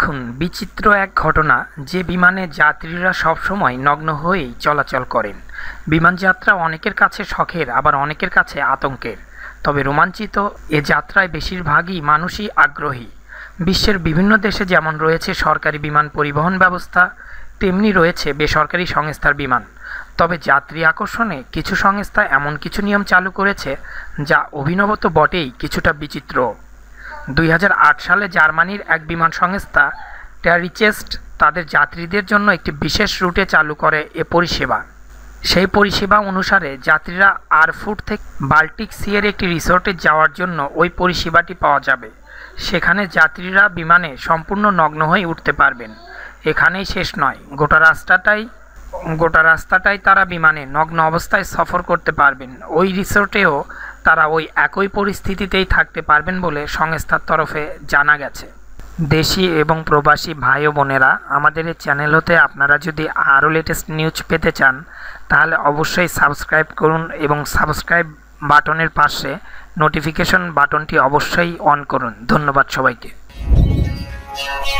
দেখুন বিচিত্র এক ঘটনা যে বিমানে যাত্রীরা সবসময় নগ্ন হয়েই চলাচল করেন বিমানযাত্রা অনেকের কাছে শখের আবার অনেকের কাছে আতঙ্কের তবে রোমাঞ্চিত এ যাত্রায় বেশিরভাগই মানুষই আগ্রহী বিশ্বের বিভিন্ন দেশে যেমন রয়েছে সরকারি বিমান পরিবহন ব্যবস্থা তেমনি রয়েছে বেসরকারি সংস্থার বিমান তবে যাত্রী আকর্ষণে কিছু সংস্থা এমন কিছু নিয়ম চালু করেছে যা অভিনবত বটেই কিছুটা বিচিত্র দুই সালে জার্মানির এক বিমান সংস্থা ট্যারিচেস্ট তাদের যাত্রীদের জন্য একটি বিশেষ রুটে চালু করে এ পরিষেবা সেই পরিষেবা অনুসারে যাত্রীরা আরফুট থেকে বাল্টিক সিয়ের একটি রিসোর্টে যাওয়ার জন্য ওই পরিষেবাটি পাওয়া যাবে সেখানে যাত্রীরা বিমানে সম্পূর্ণ নগ্ন হয়ে উঠতে পারবেন এখানেই শেষ নয় গোটা রাস্তাটাই গোটা রাস্তাটাই তারা বিমানে নগ্ন অবস্থায় সফর করতে পারবেন ওই রিসোর্টেও তারা ওই একই পরিস্থিতিতেই থাকতে পারবেন বলে সংস্থার তরফে জানা গেছে দেশি এবং প্রবাসী ভাই ও বোনেরা আমাদের এই চ্যানেল হতে আপনারা যদি আরও লেটেস্ট নিউজ পেতে চান তাহলে অবশ্যই সাবস্ক্রাইব করুন এবং সাবস্ক্রাইব বাটনের পাশে নোটিফিকেশন বাটনটি অবশ্যই অন করুন ধন্যবাদ সবাইকে